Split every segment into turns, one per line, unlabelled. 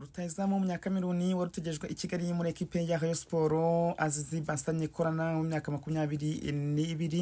rutahizamu Miruni wari utegejwe i kigali muri ekipe ya rayo siporo azizi basanye ikorana mu myaka makumyabiri n'ibiri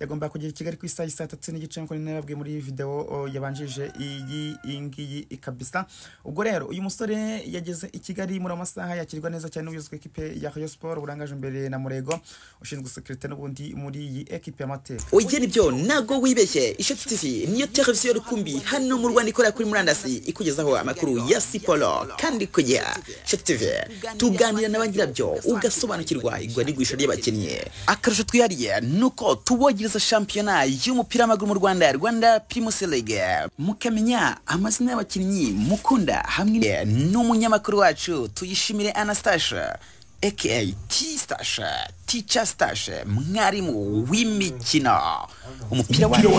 yagomba kugera i kigali ku isaha saa tatu n'igice nk'uko nababwiye muri iyi videwo yabanjije iyi ngiyi ikabisa ubwo rero uyu musore yageze i kigali muri amasaha yakirwa neza cyane n'ubuyobozi bw'ikipe ya rayo siporo burangaje imbere na murego ushinzwe sekirite n'ubundi muri iyi ekipe y'amateka ugira ibyo ntago wibeshye ishoti tivi niyo televiziyo rukumbi hano mu rwanda ikorera kuri murandasi ikugezaho amakuru ya siporo kandi ku gihe tivi tuganira na ba nyirabyo ugasobanukirwa igura n'igurisha ry'abakinnyi akarusho twihariye ni uko tubogera kubwiriza shampiyona y'umupira w'amaguru mu rwanda rwanda primus league mukamenya amazina y'abakinnyi mukunda hamwe n'umunyamakuru wacu tuyishimire anastasha aka t stasha teacher stasha mwarimu w'imikino umupira wacu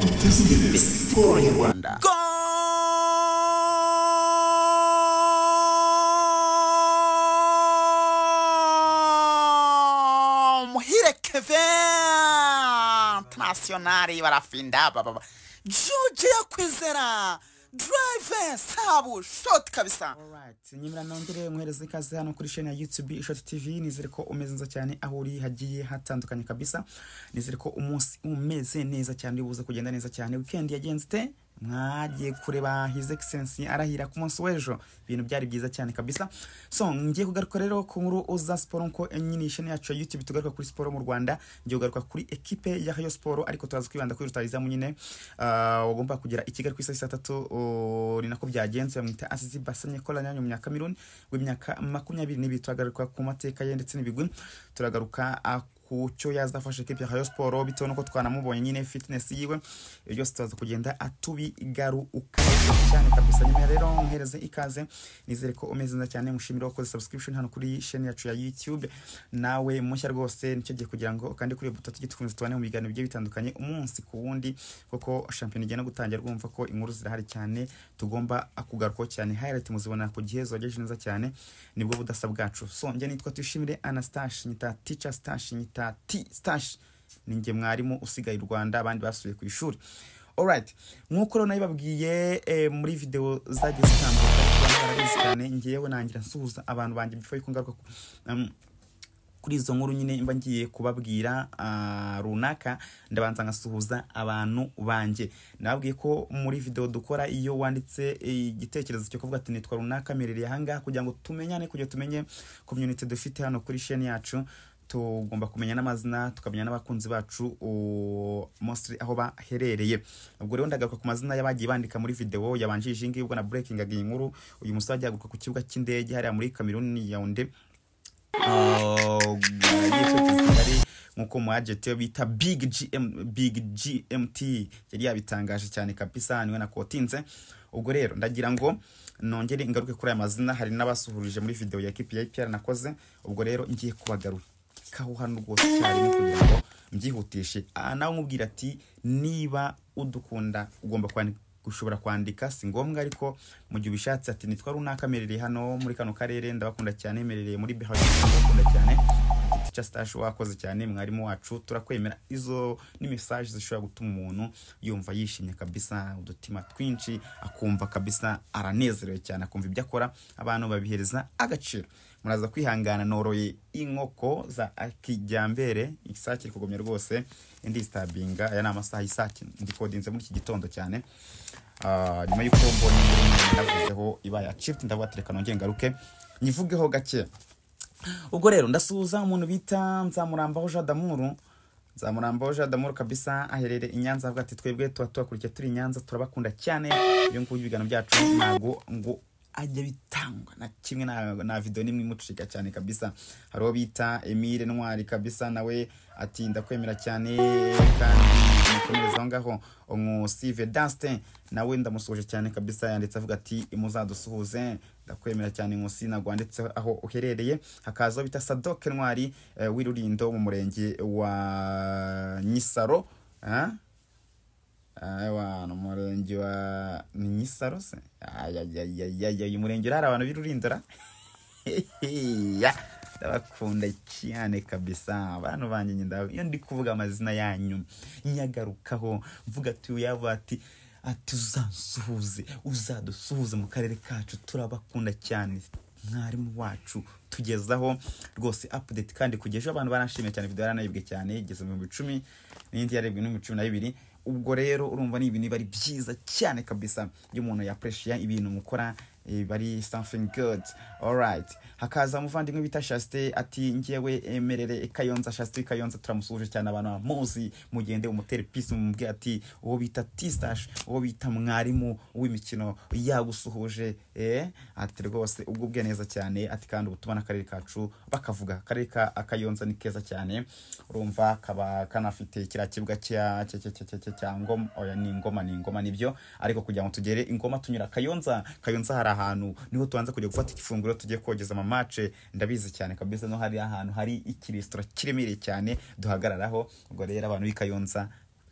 duteze imbere siporo y'u rwanda nasiyonari barafinda bababa joji yakwizera drive sabu shoti kabisa nyimira nongere mwereze ikaze hano kuri sheni ya youtube ishoti tv nizere ko umeze neza cyane aho uri hagiye hatandukanye kabisa nizere ko umunsi umeze neza cyane uri buze kugenda neza cyane weekend yagenze ite mwagiye kureba hizi egisensi arahira ku munsi w'ejo ibintu byari byiza cyane kabisa so ngiye kugaruka rero ku nkuru uza siporo nko nyine yacu ya yutube tugaruka kuri siporo mu rwanda ngiye kugaruka kuri ekipe ya hayo siporo ariko turaza kwibanda kuri rutayizamu nyine ah, wagomba kugera i kigali ku isaha atatu tatu oh, ni nako byagenze bamwita asizi basanye koranyanyo munyakamiruni w'imyaka makumyabiri n'ibiri turagaruka ku mateka ye ndetse n'ibigwi turagaruka ah, ku cyo yazafasha ikipe ya Rayon Sports bitewe n'uko twanamubonye nyine fitness yiwe ibyo byose turaza kugenda atubigaruka cyane kabisa nyuma rero nkereze ikaze nizere ko umeze neza cyane mushimire wakoze subscription hano kuri chaîne yacu ya YouTube nawe mushya rwose nicyo giye kugira ngo kandi kuri buto tujye tukunze tubane mu biganiro bigiye bitandukanye umunsi ku wundi kuko shampiyona igenda gutangira rwumva ko inkuru zirahari cyane tugomba kugarukaho cyane highlight muzibona ku gihe zogeje neza cyane nibwo budasa bwacu so nitwa twishimire Anastash nyita teacher stash nyita bamwita ti sitashi ninjye mwarimu usigaye i rwanda abandi basubiye ku ishuri orayiti nk'uko rero nabibabwiye eh, muri videwo zagiye zitambuka barabizi cyane nangira nsuhuza abantu banjye bifo yuko ngaruka kuri izo nkuru nyine mba ngiye kubabwira ah, runaka ndabanza nkasuhuza abantu banjye nababwiye ko muri videwo dukora iyo wanditse eh, igitekerezo cyo kuvuga ati nitwa runaka merereye ahangaha kugira ngo tumenyane kugira tumenye komyunite dufite hano kuri sheni yacu tugomba kumenya n'amazina tukamenya n'abakunzi bacu mostly aho baherereye ubwo rero ndagaruka ku mazina y'abagiye bandika muri video yabanjije iyi ubwo na breaking agiye inkuru uyu musore ajyaguruka ku kibuga cy'indege hariya muri Cameroon Yaounde nk'uko mu agenti bita big gm big gmt yari yabitangaje cyane kabisa niwe nakotinze ubwo rero ndagira ngo nongere ingaruke kuri aya mazina hari n'abasuhurije muri video ya kpipr nakoze ubwo rero ngiye kubagarura hano rwose icyarimwe kugira ngo mbyihutishe aha nawe umubwira ati niba udukunda ugomba gushobora kwandika si ngombwa ariko mu gihe ubishatse ati nitwa runaka mperereye hano muri kano karere ndabakunda cyane mperereye muri behawe ndabakunda cyane tica sitashi wakoze cyane mwarimu wacu turakwemera izo ni zishobora gutuma umuntu yumva yishimye kabisa udutima twinshi akumva kabisa aranezerewe cyane akumva ibyo akora abantu babihereza agaciro muraza kwihangana noroye inkoko za kijyambere isake iri kugumya rwose indi sitabinga aya ni amasaha y'isake ndikodinze muri iki gitondo cyane ah, nyuma y'uko mbonye navuzeho ibaya cifuti ndavuga terekano ngengaruke nyivugeho gake ubwo rero ndasuhuza umuntu bita nzamurambaho jean damuru nzamurambaho jean damuru kabisa aherereye i nyanza avuga ati twebwe tuba tubakurikiye turi i nyanza turabakunda cyane iyo nguyu ibiganiro byacu ntabwo ngo ajya bitangwa na kimwe na video n'imwe imucika cyane kabisa hari uwo bita Emile Ntwari kabisa nawe atinda kwemera cyane kandi mukomeza aho ngaho umusive Dustin nawe ndamusuhuje cyane kabisa yanditse avuga ati muzadusuhuze ndakwemera cyane nkusi ntabwo wanditse aho uherereye hakaza bita Sadoke Ntwari eh, w'irurindo mu murenge wa Nyisaro ah? abantu ah, umurenge wa ni nyisaro se uyu murenge uriya hari abantu b'irurindura ndabakunda cyane kabisa abantu banjye nyenda iyo ndi kuvuga amazina yanyu nyagarukaho mvuga tuyabo ati ati uzasuhuze uzadusuhuze mu karere kacu turabakunda cyane mwarimu wacu tugezaho rwose apudeti kandi kugeza abantu baranshimiye cyane video yaranayibwe cyane igeze mu bihumbi icumi n'indi yarebwe n'ibihumbi cumi na bibiri ubwo rero urumva ni ibintu biba ari byiza cyane kabisa iyo umuntu yapureshiya ibintu mukora Eh, bari something good alright hakaza umuvandimwe bita chasite ati ngewe emerere kayonza chasite kayonza turamusuhuje cyane abantu bamuzi mugende umutere peace mumubwire ati uwo bita tistash uwo bita mwarimu w'imikino yagusuhuje eh ati rwose ugubwe neza cyane ati kandi ubutuma n'akarere kacu bakavuga akarere ka akayonza ni keza cyane urumva kaba kanafite kiriya kibuga cya ngoma oya ni ingoma ni ingoma nibyo ariko kugira ngo tugere ingoma tunyura kayonza kayonza hari ahantu niho tubanza kujya gufata ifunguro tujye kogeza amamace ndabizi cyane kabisa no hari ahantu hari ikiresitora kiremereye cyane duhagararaho ubwo rero abantu b'i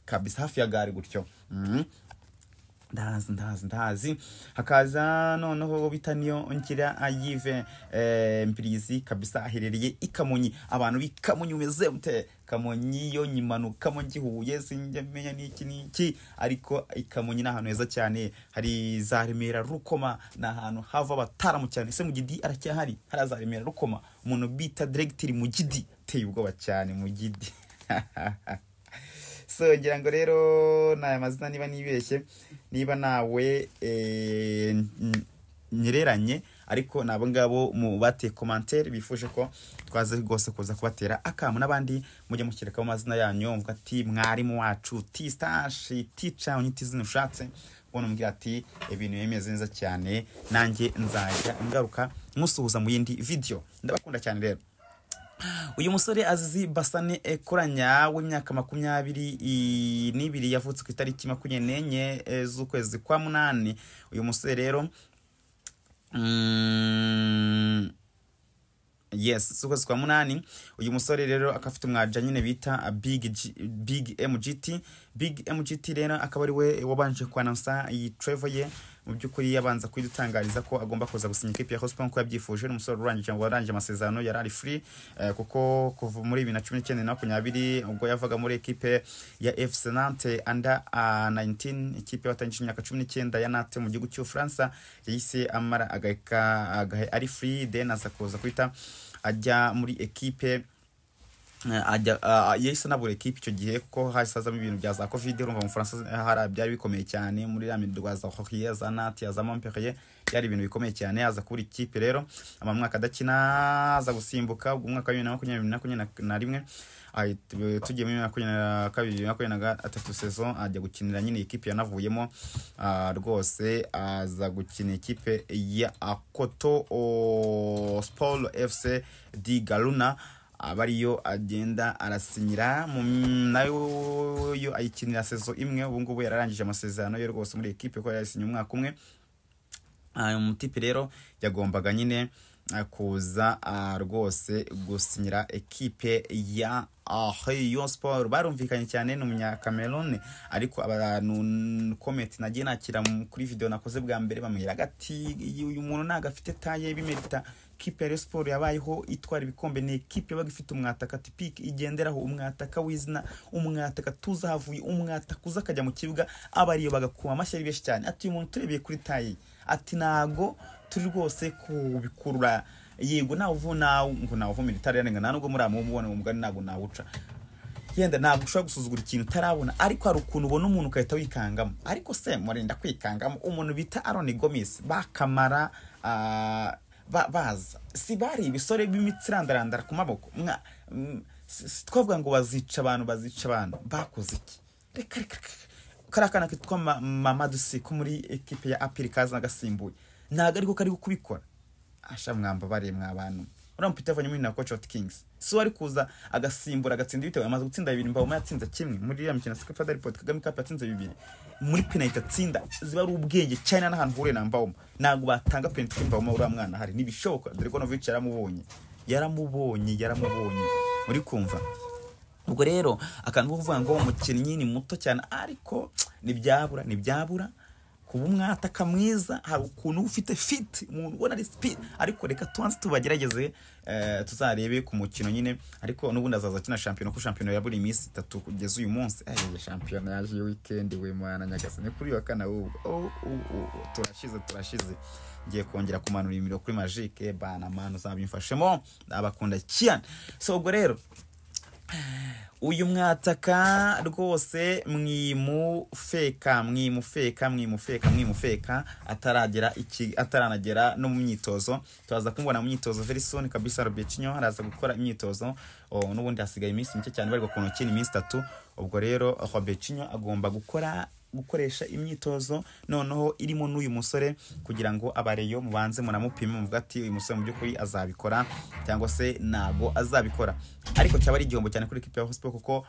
kabisa hafi ya gare gutyo mm. ndahazi ndahazi ndahazi hakaza noneho bita niyo nkira yive eh, mbirizi kabisa aherereye i kamonyi abantu b'i kamonyi umeze mute kamonyi yo nyimanukamo huye sinjya n'iki n'iki ariko i kamonyi ni ahantu heza cyane hari za remera rukoma ni ahantu hava abataramu cyane ese mu gidi aracyahari hari za remera rukoma umuntu bita diregitiri mu gidi uteye ubwoba cyane mu gidi so ngira ngo rero naya mazina niba nibeshye niba nawe eh, nyereranye ariko ni abo ngabo mu bateye komantere bifuje ko twaze rwose kuza kubatera akamu n'abandi mujya mushyirikaho amazina yanyu muvuga ati mwarimu wacu ti sitashi tica unyita izina ushatse ubona umubwira ati ibintu bimeze neza cyane nanjye nzajya ngaruka musuhuza mu yindi videwo ndabakunda cyane rero uyu musore azizi basane ekoranya w'imyaka makumyabiri n'ibiri yavutse ku itariki makumyabiri n'enye eh, z'ukwezi kwa munani uyu musore rero mm, yes z'ukwezi kwa munani uyu musore rero akaba afite umwaja nyine bita big big mgt big mgt rero akaba ari we wabanje kwanansa iyi travel ye mu by'ukuri yabanza kuyidutangariza ko agomba kuza gusinya ikipe ya Hotspur nk'uko yabyifuje ni umusore urangije warangije amasezerano yari ari free eh, kuko kuva muri 2019 na 2020 ubwo yavaga muri ekipe ya FC Nantes under 19 ah, ikipe watangije imyaka 19 ya Nantes mu gihugu cy'u Faransa yahise amara agaheka agahe ari free then aza kuza kwita ajya muri ekipe Eh, ajya ah, ah, yisanabura ekipe icyo gihe kuko hasazamo ibintu bya za kovide urumva mu faransa hari ah, byari bikomeye cyane muri ya midwa za horiye za nati za momperiye byari ibintu bikomeye cyane aza kubura ikipe rero amamwaka adakina aza gusimbuka ubwo umwaka wa bibiri na makumyabiri na makumyabiri na rimwe tugiye muri makumyabiri na kabiri bibiri na makumyabiri na gatatu sezon ajya gukinira nyine ikipe yanavuyemo rwose aza gukina ikipe ya akoto oh, siporo efuse di garuna aba ariyo agenda arasinyira nawe yo ayikinira sezo imwe ubu ngubu yararangije amasezerano yo rwose muri ekipe ko yayisinye umwaka umwe uyu ah, rero yagombaga nyine kuza ah, rwose gusinyira ekipe ya Rayon ah, Sport barumvikanye cyane ni umunyakamerone ariko abantu komenti nagiye nakira kuri video nakoze bwa mbere bamwira agati uyu muntu ntago afite taye bimerita kipe ya Sport yabayeho itwara ibikombe ni ekipe yabaga ifite umwataka tipike igenderaho umwataka w'izina umwataka tuza havuye umwataka uza akajya mu kibuga abariyo bagakuma amashyi ari benshi cyane ati uyu muntu turebeye kuri taye ati ntago turi rwose kubikurura yego nawe uvuna ngo nawe uvumira itarenga nta nubwo muri abo mubona umugani ntabwo nawuca yenda ntabwo ushobora gusuzugura ikintu utarabona ariko hari ukuntu ubona umuntu ugahita wikangamo ariko se murinda kwikangamo umuntu bita aroni gomisi bakamara baza si bari ibisore b'imitsi irandarandara ku maboko mm, twavuga ngo bazica abantu bazica abantu bakoze iki reka reka kariya kana kitwa mama dusi ko muri ekipe ya apiri kaza ntabwo ariko kari kubikora asha mwambabare mwabantu uriya mupira avanye na koci ofu kingisi so ari kuza agasimbura agatsinda ibitego amaze gutsinda bibiri mbabuma yatsinze kimwe muri iriya mikino sika fada ripoti kagame kapu yatsinze bibiri muri penaliti atsinda ziba ari ubwenge cyane n'ahantu huriye na mbabuma ntabwo batanga penaliti mbabuma uriya mwana hari ntibishoboka dore ko novici yaramubonye yaramubonye yaramubonye muri kumva ubwo rero akantu kuvuga ngo umukinnyi ni muto cyane ariko ntibyabura ntibyabura kuba umwataka mwiza hari ukuntu ufite fiti umuntu ubona ari sipidi ariko reka tubanze tubagerageze eh, tuzarebe ku mukino nyine ariko n'ubundi azaza akina shampiyona kuko shampiyona buri iminsi itatu kugeza uyu munsi ayiye eh, shampiyona yaje wikendi we mwana nyagasani ni kuri wa kane ahubwo oh, oh, oh, turashize turashize ngiye kongera kumanura imiriro kuri majike eh, bana manu uzabimfashemo abakunda cyane so ubwo rero uyu mwataka rwose mwimufeka mwimufeka mwimufeka mwimufeka ataragera iki ataranagera no mu myitozo turaza kumubona mu myitozo very soon kabisa Robertinho araza gukora imyitozo oh, n'ubundi hasigaye iminsi mike cyane bari gukina iminsi itatu ubwo rero Robertinho agomba gukora gukoresha imyitozo noneho irimo n'uyu musore kugira ngo abareyo mubanze munamupime muvuga ati uyu musore mu by'ukuri azabikora cyangwa se ntabwo azabikora ariko cyaba ari igihombo cyane kuri kipe ya hosipo kuko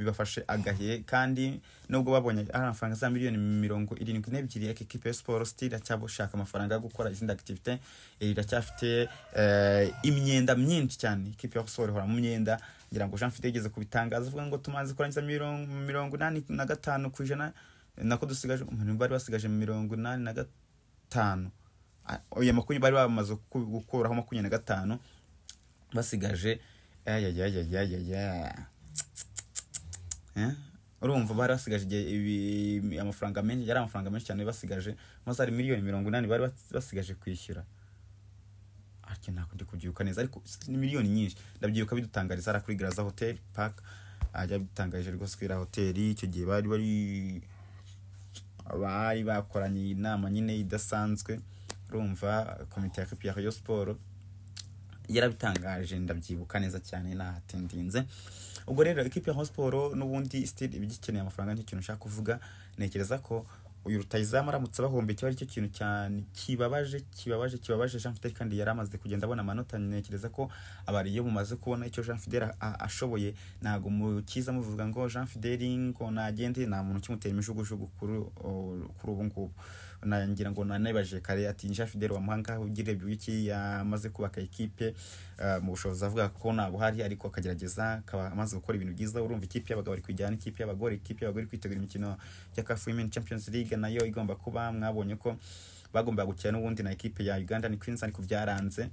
bibafashe agahiye kandi nubwo babonye ari amafaranga za miliyoni mirongo irindwi n'ebyiri ariko kipe ya siporo sitiri iracyabushaka amafaranga yo gukora izindi akitivite eh, iracyafite eh, imyenda myinshi cyane ikipe ya siporo ihora mu myenda kugira ngo jean fide yigeze kubitangaza avuga ngo tumaze kurangiza mirongo inani na gatanu ku ijana nako dusigaje bari basigaje mirongo inani na gatanu oya makumyabiri bari bamaze gukuraho makumyabiri na gatanu basigaje eh, eh? urumva bari basigaje amafaranga menshi yari amafaranga menshi cyane basigaje maze hari miliyoni mirongo inani bari basigaje kwishyura ariko ntabwo ndi kubyibuka neza ariko ni miliyoni nyinshi ndabyibuka bidutangariza hariya kuri garaza hoteli paka ajya bitangarije rwose kuri hoteli icyo gihe bari bari bari bakoranye inama nyine idasanzwe urumva komite ya kipiyara yo siporo yarabitangaje ndabyibuka neza cyane nahatindinze ubwo rero ekipi ya siporo n'ubundi sitiri iba igikeneye amafaranga n'ikintu ushaka kuvuga ntekereza ko uyu rutayizamu aramutse bahombe kiba ari cyo kintu cyane kibabaje kibabaje kibabaje jean fidel kandi yari amaze kugenda abona amanota ntekereza ko abari iyo mumaze kubona icyo jean fidel ashoboye ntabwo cyiza muvuga ngo jean fidel ngo nagende nta muntu ukimutera imijugujugu kuri ubu ngubu nangira ngo nanibaje kare ati nja fidele wamuhanga ugirebye wiki yamaze kubaka ikipe eh, mu bushobozi avuga ko nta buhari ariko akagerageza akaba amaze gukora ibintu byiza urumva ikipe y'abagabo ari kujyana ikipe y'abagore ikipe y'abagore kwitegura imikino ya CAF Champions League nayo igomba kuba mwabonye ko bagomba gukina n'ubundi na ikipe ya Uganda ni Queens ariko byaranze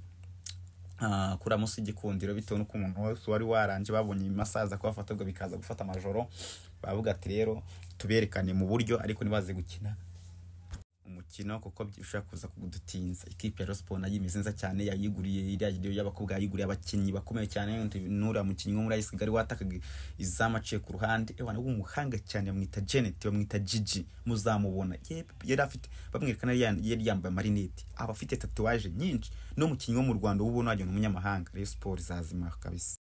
ah, kura munsi y'igikundiro bitewe n'uko umuntu wese wari waranje babonye masaza ko bafatwa bikaza gufata amajoro bavuga ati rero tuberekane mu buryo ariko ntibaze gukina mukino kuko bishobora kuza kudutinza ikipe ya Rayon nayo imeze neza cyane yayiguriye iriya video y'abakobwa yayiguriye abakinnyi bakomeye cyane nura mukinnyi wo muri AS Kigali watakaga izamu aciye ku ruhande ewana w'umuhanga cyane bamwita Janet bamwita Gigi muzamubona yari afite bamwerekana yari yambaye amarinete aba afite tatuwaje nyinshi numukinnyi wo mu Rwanda ubona wagira umunyamahanga Rayon Sports izazima kabisa